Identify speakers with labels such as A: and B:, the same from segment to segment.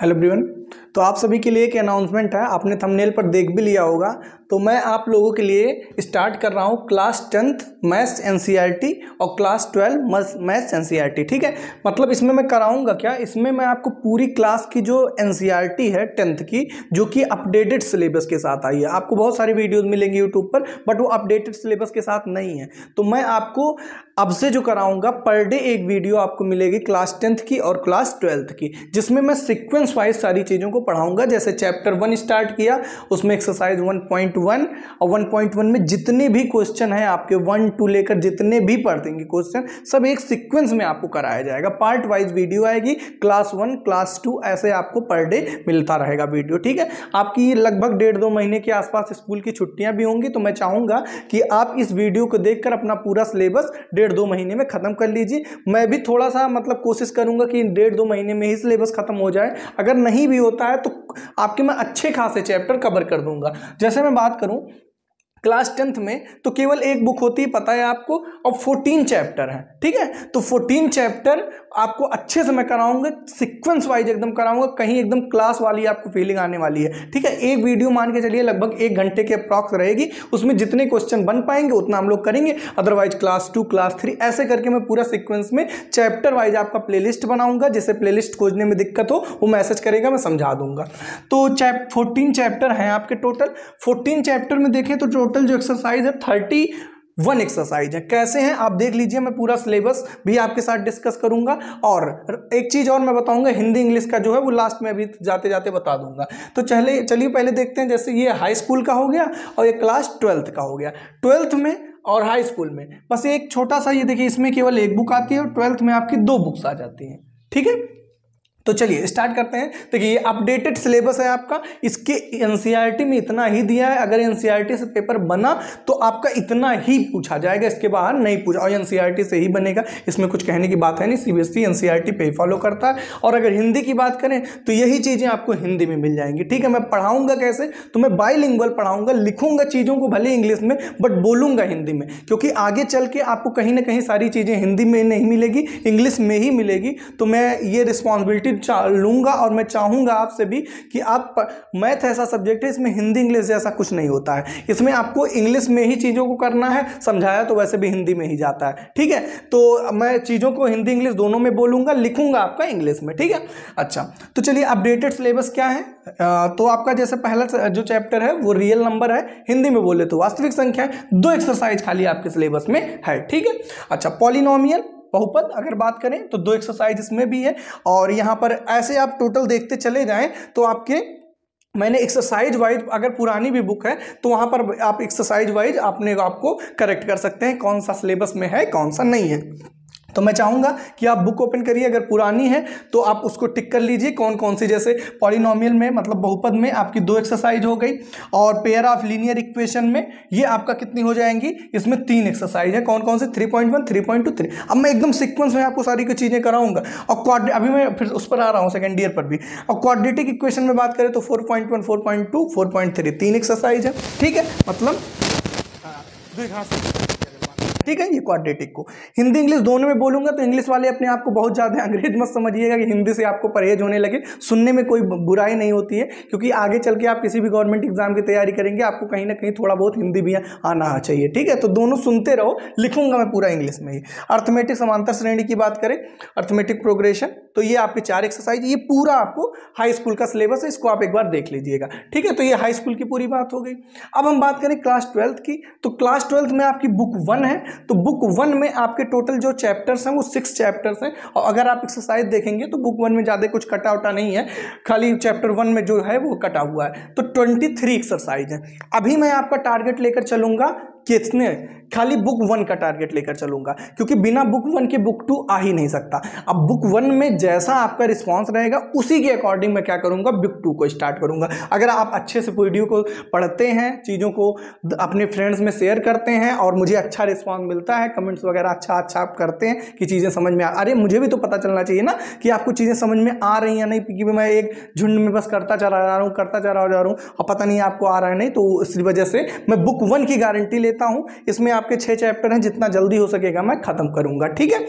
A: hello ब्रिवन तो आप सभी के लिए एक अनाउंसमेंट है आपने थंबनेल पर देख भी लिया होगा तो मैं आप लोगों के लिए स्टार्ट कर रहा हूँ क्लास टेंथ मैथ्स एनसीईआरटी और क्लास ट्वेल्व मैथ्स एनसीईआरटी ठीक है मतलब इसमें मैं कराऊंगा क्या इसमें मैं आपको पूरी क्लास की जो एनसीईआरटी e है टेंथ की जो कि अपडेटेड सिलेबस के साथ आई है आपको बहुत सारी वीडियोज़ मिलेंगी यूट्यूब पर बट वो अपडेटेड सिलेबस के साथ नहीं है तो मैं आपको अब से जो कराऊंगा पर डे एक वीडियो आपको मिलेगी क्लास टेंथ की और क्लास ट्वेल्थ की जिसमें मैं सिक्वेंस वाइज सारी चीज़ों को पढ़ाऊंगा जैसे चैप्टर वन स्टार्ट किया उसमें एक्सरसाइज वन पॉइंट 1.1 और 1.1 में जितने भी क्वेश्चन हैं आपके वन टू लेकर जितने भी पढ़ देंगे क्वेश्चन सब एक सीक्वेंस में आपको कराया जाएगा पार्ट वाइज वीडियो आएगी क्लास वन क्लास टू ऐसे आपको पर डे मिलता रहेगा वीडियो ठीक है आपकी लगभग डेढ़ दो महीने के आसपास स्कूल की छुट्टियाँ भी होंगी तो मैं चाहूँगा कि आप इस वीडियो को देखकर अपना पूरा सिलेबस डेढ़ दो महीने में ख़त्म कर लीजिए मैं भी थोड़ा सा मतलब कोशिश करूँगा कि डेढ़ दो महीने में ही सिलेबस ख़त्म हो जाए अगर नहीं भी होता है तो आपके मैं अच्छे खासे चैप्टर कवर कर दूंगा जैसे मैं बात करूं क्लास टेंथ में तो केवल एक बुक होती है पता है आपको और फोर्टीन चैप्टर है ठीक है तो फोर्टीन चैप्टर आपको अच्छे से मैं कराऊंगा सीक्वेंस वाइज एकदम कराऊंगा कहीं एकदम क्लास वाली आपको फीलिंग आने वाली है ठीक है एक वीडियो मान के चलिए लगभग एक घंटे के अप्रॉक्स रहेगी उसमें जितने क्वेश्चन बन पाएंगे उतना हम लोग करेंगे otherwise class two class three ऐसे करके मैं पूरा सिक्वेंस में चैप्टर वाइज आपका प्ले बनाऊंगा जैसे प्ले खोजने में दिक्कत हो वो मैसेज करेगा मैं समझा दूंगा तो चैप फोर्टीन चैप्टर हैं आपके टोटल फोर्टीन चैप्टर में देखें तो टोटल जो एक्सरसाइज है थर्टी वन एक्सरसाइज है कैसे हैं आप देख लीजिए मैं पूरा सिलेबस भी आपके साथ डिस्कस करूंगा और एक चीज़ और मैं बताऊंगा हिंदी इंग्लिश का जो है वो लास्ट में अभी जाते जाते बता दूंगा तो चले चलिए पहले देखते हैं जैसे ये हाई स्कूल का हो गया और ये क्लास ट्वेल्थ का हो गया ट्वेल्थ में और हाई स्कूल में बस एक छोटा सा ये देखिए इसमें केवल एक बुक आती है और ट्वेल्थ में आपकी दो बुक्स आ जाती हैं ठीक है तो चलिए स्टार्ट करते हैं देखिए ये अपडेटेड सिलेबस है आपका इसके एनसीईआरटी में इतना ही दिया है अगर एनसीईआरटी से पेपर बना तो आपका इतना ही पूछा जाएगा इसके बाहर नहीं पूछा और एनसीईआरटी से ही बनेगा इसमें कुछ कहने की बात है नहीं सीबीएसई एनसीईआरटी e, पे ही फॉलो करता है और अगर हिंदी की बात करें तो यही चीज़ें आपको हिंदी में मिल जाएंगी ठीक है मैं पढ़ाऊंगा कैसे तो मैं बाई पढ़ाऊंगा लिखूंगा चीज़ों को भले इंग्लिश में बट बोलूंगा हिंदी में क्योंकि आगे चल के आपको कहीं ना कहीं सारी चीज़ें हिंदी में नहीं मिलेगी इंग्लिश में ही मिलेगी तो मैं ये रिस्पॉन्सिबिलिटी लूँगा और मैं चाहूँगा आपसे भी कि आप मैथ ऐसा सब्जेक्ट है इसमें हिंदी इंग्लिश जैसा कुछ नहीं होता है इसमें आपको इंग्लिश में ही चीज़ों को करना है समझाया तो वैसे भी हिंदी में ही जाता है ठीक है तो मैं चीज़ों को हिंदी इंग्लिश दोनों में बोलूँगा लिखूँगा आपका इंग्लिश में ठीक है अच्छा तो चलिए अपडेटेड सिलेबस क्या है तो आपका जैसे पहला जो चैप्टर है वो रियल नंबर है हिंदी में बोले तो वास्तविक संख्या दो एक्सरसाइज खाली आपके सिलेबस में है ठीक है अच्छा पॉलिनोमियल बहुपद अगर बात करें तो दो एक्सरसाइज इसमें भी है और यहाँ पर ऐसे आप टोटल देखते चले जाएं तो आपके मैंने एक्सरसाइज वाइज अगर पुरानी भी बुक है तो वहाँ पर आप एक्सरसाइज वाइज अपने आपको करेक्ट कर सकते हैं कौन सा सिलेबस में है कौन सा नहीं है तो मैं चाहूँगा कि आप बुक ओपन करिए अगर पुरानी है तो आप उसको टिक कर लीजिए कौन कौन सी जैसे पॉलिनोमियल में मतलब बहुपद में आपकी दो एक्सरसाइज हो गई और पेयर ऑफ लीनियर इक्वेशन में ये आपका कितनी हो जाएंगी इसमें तीन एक्सरसाइज है कौन कौन से three point one three point two three अब मैं एकदम सिक्वेंस में आपको सारी की चीज़ें कराऊंगा और क्वाड्रे अभी मैं फिर उस पर आ रहा हूँ सेकेंड ईयर पर भी और क्वाड्रेटिक इक्वेशन में बात करें तो four point one four point two four point three तीन एक्सरसाइज है ठीक है मतलब हाँ, द्विघास ठीक है ये क्वाड्रेटिक को हिंदी इंग्लिश दोनों में बोलूंगा तो इंग्लिश वाले अपने आप को बहुत ज़्यादा अंग्रेज मत समझिएगा कि हिंदी से आपको परहेज होने लगे सुनने में कोई बुराई नहीं होती है क्योंकि आगे चल के आप किसी भी गवर्नमेंट एग्जाम की तैयारी करेंगे आपको कहीं ना कहीं थोड़ा बहुत हिंदी भी आना चाहिए ठीक है तो दोनों सुनते रहो लिखूंगा मैं पूरा इंग्लिश में ही अर्थमेटिक समांतर श्रेणी की बात करें अर्थमेटिक प्रोग्रेशन तो ये आपके चार एक्सरसाइज ये पूरा आपको हाई स्कूल का सिलेबस है इसको आप एक बार देख लीजिएगा ठीक है तो ये हाई स्कूल की पूरी बात हो गई अब हम बात करें क्लास ट्वेल्थ की तो क्लास ट्वेल्थ में आपकी बुक वन है तो बुक वन में आपके टोटल जो चैप्टर्स हैं वो सिक्स चैप्टर्स हैं और अगर आप एक्सरसाइज देखेंगे तो बुक वन में ज़्यादा कुछ कटा उटा नहीं है खाली चैप्टर वन में जो है वो कटा हुआ है तो ट्वेंटी थ्री एक्सरसाइज है अभी मैं आपका टारगेट लेकर चलूंगा कितने खाली बुक वन का टारगेट लेकर चलूंगा क्योंकि बिना बुक वन के बुक टू आ ही नहीं सकता अब बुक वन में जैसा आपका रिस्पॉन्स रहेगा उसी के अकॉर्डिंग मैं क्या करूंगा बुक टू को स्टार्ट करूंगा अगर आप अच्छे से वीडियो को पढ़ते हैं चीज़ों को अपने फ्रेंड्स में शेयर करते हैं और मुझे अच्छा रिस्पॉन्स मिलता है कमेंट्स वगैरह अच्छा अच्छा आप करते हैं कि चीज़ें समझ में आ अरे मुझे भी तो पता चलना चाहिए ना कि आपको चीज़ें समझ में आ रही या नहीं क्योंकि मैं एक झुंड में बस करता चला जा रहा हूँ करता चला जा रहा हूँ और पता नहीं आपको आ रहा है नहीं तो इस वजह से मैं बुक वन की गारंटी लेता देता हूं इसमें आपके छह चैप्टर हैं जितना जल्दी हो सकेगा मैं ख़त्म करूंगा ठीक है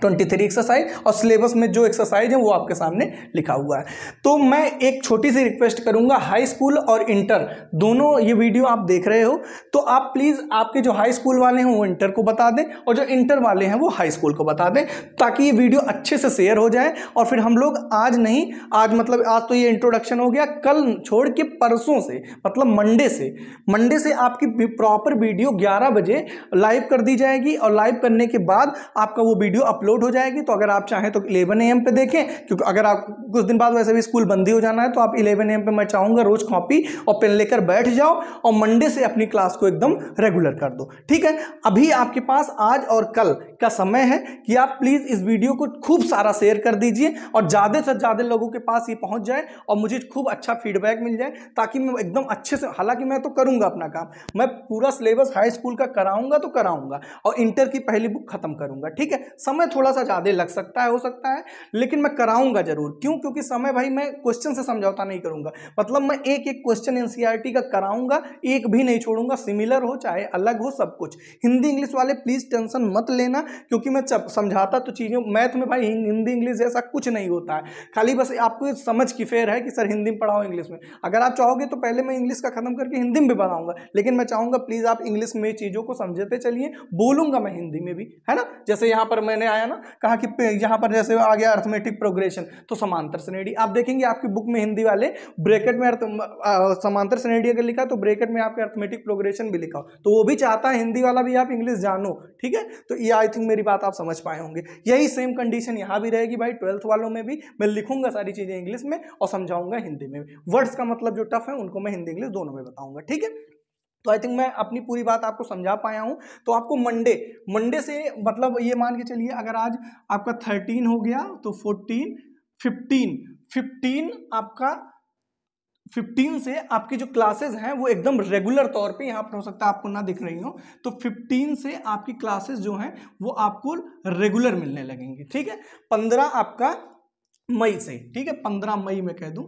A: ट्वेंटी थ्री एक्सरसाइज और सिलेबस में जो एक्सरसाइज है वो आपके सामने लिखा हुआ है तो मैं एक छोटी सी रिक्वेस्ट करूंगा हाई स्कूल और इंटर दोनों ये वीडियो आप देख रहे हो तो आप प्लीज़ आपके जो हाई स्कूल वाले हैं वो इंटर को बता दें और जो इंटर वाले हैं वो हाई स्कूल को बता दें ताकि ये वीडियो अच्छे से शेयर हो जाए और फिर हम लोग आज नहीं आज मतलब आज तो ये इंट्रोडक्शन हो गया कल छोड़ के परसों से मतलब मंडे से मंडे से आपकी प्रॉपर वीडियो ग्यारह बजे लाइव कर दी जाएगी और लाइव करने के बाद आपका वो वीडियो अपलोड अपलोड हो जाएगी तो अगर आप चाहें तो इलेवन ए पे देखें क्योंकि अगर आप कुछ दिन बाद वैसे भी स्कूल बंदी हो जाना है तो आप इलेवन ए पे मैं चाहूँगा रोज़ कॉपी और पेन लेकर बैठ जाओ और मंडे से अपनी क्लास को एकदम रेगुलर कर दो ठीक है अभी आपके पास आज और कल का समय है कि आप प्लीज़ इस वीडियो को खूब सारा शेयर कर दीजिए और ज़्यादा से ज़्यादा लोगों के पास ये पहुँच जाए और मुझे खूब अच्छा फीडबैक मिल जाए ताकि मैं एकदम अच्छे से हालांकि मैं तो करूँगा अपना काम मैं पूरा सिलेबस हाई स्कूल का कराऊंगा तो कराऊंगा और इंटर की पहली बुक खत्म करूँगा ठीक है समय थोड़ा थोड़ा सा ज़्यादा लग सकता है हो सकता है लेकिन मैं कराऊंगा जरूर क्यों क्योंकि समय भाई मैं क्वेश्चन से समझौता नहीं करूंगा मतलब मैं एक एक क्वेश्चन एनसीईआरटी का कराऊंगा एक भी नहीं छोड़ूंगा सिमिलर हो चाहे अलग हो सब कुछ हिंदी इंग्लिश वाले प्लीज़ टेंशन मत लेना क्योंकि मैं समझाता तो चीज़ें मैथ में भाई हिंदी इंग्लिश जैसा कुछ नहीं होता है खाली बस आपको समझ की फेर है कि सर हिंदी में पढ़ाओ इंग्लिश में अगर आप चाहोगे तो पहले मैं इंग्लिश का खत्म करके हिंदी में भी पढ़ाऊंगा लेकिन मैं चाहूंगा प्लीज़ आप इंग्लिश में चीज़ों को समझते चलिए बोलूंगा मैं हिंदी में भी है ना जैसे यहां पर मैंने आया ना कहा कि यहाँ पर जैसे आ गया अर्थमेटिक प्रोग्रेशन तो समांतर श्रेणी आप देखेंगे आपकी बुक में हिंदी वाले ब्रेकेट में अर्थ समांतर श्रेणी अगर लिखा तो ब्रेकेट में आपके अर्थमेटिक प्रोग्रेशन भी लिखा तो वो भी चाहता है हिंदी वाला भी आप इंग्लिश जानो ठीक है तो ये आई थिंक मेरी बात आप समझ पाए होंगे यही सेम कंडीशन यहाँ भी रहेगी भाई ट्वेल्थ वालों में भी मैं लिखूंगा सारी चीज़ें इंग्लिश में और समझाऊंगा हिंदी में वर्ड्स का मतलब जो टफ है उनको मैं हिंदी इंग्लिश दोनों में बताऊंगा ठीक है तो आई थिंक मैं अपनी पूरी बात आपको समझा पाया हूँ तो आपको मंडे मंडे से मतलब ये मान के चलिए अगर आज आपका थर्टीन हो गया तो फोर्टीन फिफ्टीन फिफ्टीन आपका फिफ्टीन से आपकी जो क्लासेस हैं वो एकदम रेगुलर तौर पे यहाँ पर हो सकता है आपको ना दिख रही हो तो फिफ्टीन से आपकी क्लासेस जो हैं वो आपको रेगुलर मिलने लगेंगी ठीक है पंद्रह आपका मई से ठीक है पंद्रह मई में कह दूँ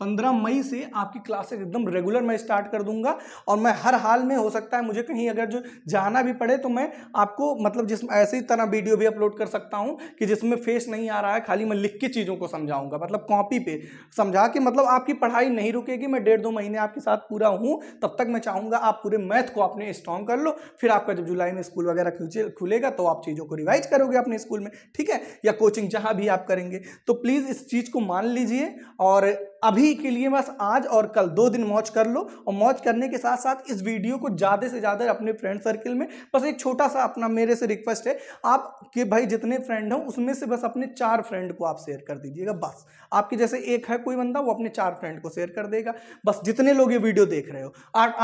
A: पंद्रह मई से आपकी क्लासेस एकदम रेगुलर मैं स्टार्ट कर दूंगा और मैं हर हाल में हो सकता है मुझे कहीं अगर जो जाना भी पड़े तो मैं आपको मतलब जिस ऐसे ही तरह वीडियो भी अपलोड कर सकता हूं कि जिसमें फेस नहीं आ रहा है खाली मैं लिख के चीज़ों को समझाऊंगा मतलब कॉपी पे समझा के मतलब आपकी पढ़ाई नहीं रुकेगी मैं डेढ़ दो महीने आपके साथ पूरा हूँ तब तक मैं चाहूँगा आप पूरे मैथ को अपने स्ट्रॉन्ग कर लो फिर आपका जब जुलाई में स्कूल वगैरह खुलेगा तो आप चीज़ों को रिवाइज करोगे अपने स्कूल में ठीक है या कोचिंग जहाँ भी आप करेंगे तो प्लीज़ इस चीज़ को मान लीजिए और अभी के लिए बस आज और कल दो दिन मौज कर लो और मौज करने के साथ साथ इस वीडियो को ज़्यादा से ज़्यादा अपने फ्रेंड सर्किल में बस एक छोटा सा अपना मेरे से रिक्वेस्ट है आप के भाई जितने फ्रेंड हों उसमें से बस अपने चार फ्रेंड को आप शेयर कर दीजिएगा बस आपके जैसे एक है कोई बंदा वो अपने चार फ्रेंड को शेयर कर देगा बस जितने लोग ये वीडियो देख रहे हो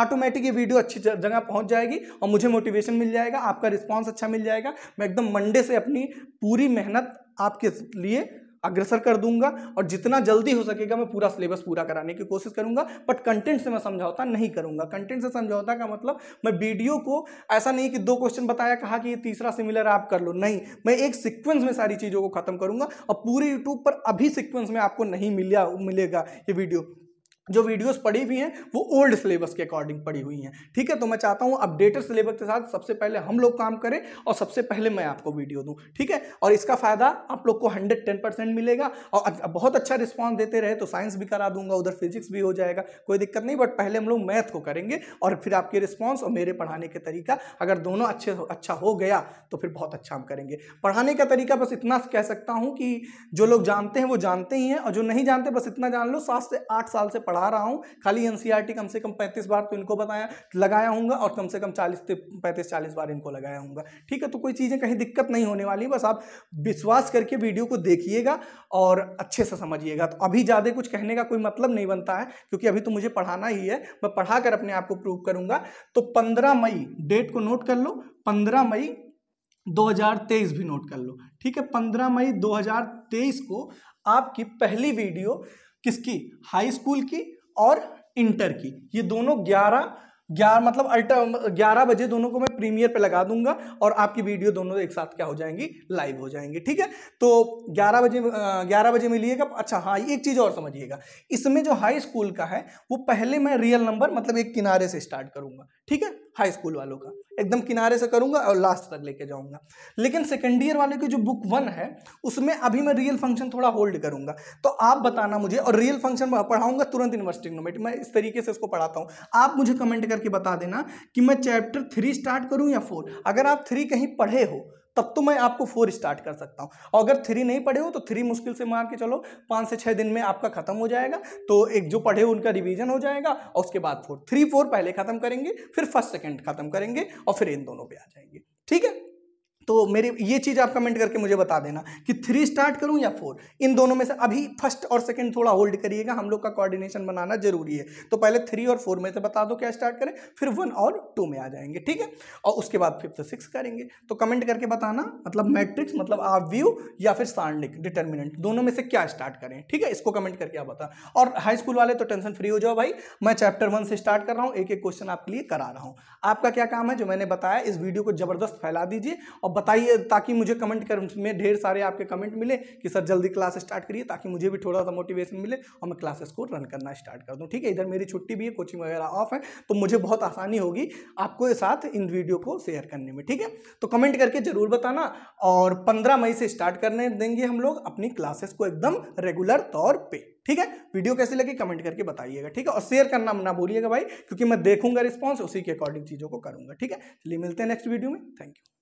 A: ऑटोमेटिक ये वीडियो अच्छी जगह पहुँच जाएगी और मुझे मोटिवेशन मिल जाएगा आपका रिस्पॉन्स अच्छा मिल जाएगा मैं एकदम मंडे से अपनी पूरी मेहनत आपके लिए अग्रसर कर दूंगा और जितना जल्दी हो सकेगा मैं पूरा सिलेबस पूरा कराने की कोशिश करूंगा बट कंटेंट से मैं समझौता नहीं करूंगा कंटेंट से समझौता का मतलब मैं वीडियो को ऐसा नहीं कि दो क्वेश्चन बताया कहा कि ये तीसरा सिमिलर आप कर लो नहीं मैं एक सिक्वेंस में सारी चीज़ों को खत्म करूंगा और पूरे यूट्यूब पर अभी सिक्वेंस में आपको नहीं मिला मिलेगा ये वीडियो जो वीडियोस पड़ी हुई हैं वो ओल्ड सिलेबस के अकॉर्डिंग पड़ी हुई हैं ठीक है तो मैं चाहता हूँ अपडेटेड सिलेबस के साथ सबसे पहले हम लोग काम करें और सबसे पहले मैं आपको वीडियो दूँ ठीक है और इसका फ़ायदा आप लोग को हंड्रेड टेन परसेंट मिलेगा और बहुत अच्छा रिस्पॉन्स देते रहे तो साइंस भी करा दूंगा उधर फिजिक्स भी हो जाएगा कोई दिक्कत नहीं बट पहले हम लोग मैथ को करेंगे और फिर आपके रिस्पॉन्स और मेरे पढ़ाने के तरीका अगर दोनों अच्छे अच्छा हो गया तो फिर बहुत अच्छा हम करेंगे पढ़ाने का तरीका बस इतना कह सकता हूँ कि जो लोग जानते हैं वो जानते ही हैं और जो नहीं जानते बस इतना जान लो सात से आठ साल से पढ़ा पढ़ा रहा हूँ खाली एन e कम से कम पैंतीस बार तो इनको बताया लगाया हूँ और कम से कम चालीस पैंतीस चालीस बार इनको लगाया हूँ ठीक है तो कोई चीज़ें कहीं दिक्कत नहीं होने वाली बस आप विश्वास करके वीडियो को देखिएगा और अच्छे से समझिएगा तो अभी ज़्यादा कुछ कहने का कोई मतलब नहीं बनता है क्योंकि अभी तो मुझे पढ़ाना ही है मैं पढ़ा कर अपने आप को प्रूव करूंगा तो 15 मई डेट को नोट कर लो 15 मई 2023 भी नोट कर लो ठीक है 15 मई 2023 को आपकी पहली वीडियो किसकी हाई स्कूल की और इंटर की ये दोनों ग्यारह ग्यारह मतलब अल्टर ग्यारह बजे दोनों को मैं प्रीमियर पे लगा दूंगा और आपकी वीडियो दोनों एक साथ क्या हो जाएंगी लाइव हो जाएंगी ठीक है तो ग्यारह बजे ग्यारह बजे मिलिएगा अच्छा हाँ एक चीज़ और समझिएगा इसमें जो हाई स्कूल का है वो पहले मैं रियल नंबर मतलब एक किनारे से स्टार्ट करूंगा ठीक है हाई स्कूल वालों का एकदम किनारे से करूंगा और लास्ट तक लेके जाऊंगा लेकिन सेकेंड ईयर वाले की जो बुक वन है उसमें अभी मैं रियल फंक्शन थोड़ा होल्ड करूंगा तो आप बताना मुझे और रियल फंक्शन पढ़ाऊंगा तुरंत यूनिवर्सिटी नोमेट मैं इस तरीके से इसको पढ़ाता हूँ आप मुझे कमेंट करके बता देना कि मैं चैप्टर थ्री स्टार्ट करूँ या फोर अगर आप थ्री कहीं पढ़े हो तब तो मैं आपको फोर स्टार्ट कर सकता हूँ और अगर थ्री नहीं पढ़े हो तो थ्री मुश्किल से मार के चलो पाँच से छः दिन में आपका खत्म हो जाएगा तो एक जो पढ़े हो उनका रिवीजन हो जाएगा और उसके बाद फोर थ्री फोर पहले खत्म करेंगे फिर फर्स्ट सेकेंड खत्म करेंगे और फिर इन दोनों पर आ जाएंगे ठीक है तो मेरी ये चीज़ आप कमेंट करके मुझे बता देना कि थ्री स्टार्ट करूं या फोर इन दोनों में से अभी फर्स्ट और सेकंड थोड़ा होल्ड करिएगा हम लोग का कोऑर्डिनेशन बनाना जरूरी है तो पहले थ्री और फोर में से बता दो क्या स्टार्ट करें फिर वन और टू में आ जाएंगे ठीक है और उसके बाद फिफ्थ सिक्स करेंगे तो कमेंट करके बताना मतलब मैट्रिक्स मतलब व्यू या फिर सारणिक डिटर्मिनेंट दोनों में से क्या स्टार्ट करें ठीक है इसको कमेंट करके आप बताओ और हाई स्कूल वाले तो टेंशन फ्री हो जाओ भाई मैं चैप्टर वन से स्टार्ट कर रहा हूँ एक एक क्वेश्चन आपके लिए करा रहा हूँ आपका क्या काम है जो मैंने बताया इस वीडियो को जबरदस्त फैला दीजिए और बताइए ताकि मुझे कमेंट कर में ढेर सारे आपके कमेंट मिले कि सर जल्दी क्लास स्टार्ट करिए ताकि मुझे भी थोड़ा सा मोटिवेशन मिले और मैं क्लासेस को रन करना स्टार्ट कर दूँ ठीक है इधर मेरी छुट्टी भी है कोचिंग वगैरह ऑफ है तो मुझे बहुत आसानी होगी आपको साथ इन वीडियो को शेयर करने में ठीक है तो कमेंट करके ज़रूर बताना और पंद्रह मई से स्टार्ट करने देंगे हम लोग अपनी क्लासेस को एकदम रेगुलर तौर पर ठीक है वीडियो कैसी लगी कमेंट करके बताइएगा ठीक है और शेयर करना ना भूलिएगा भाई क्योंकि मैं देखूंगा रिस्पॉन्स उसी के अकॉर्डिंग चीज़ों को करूंगा ठीक है चलिए मिलते हैं नेक्स्ट वीडियो में थैंक यू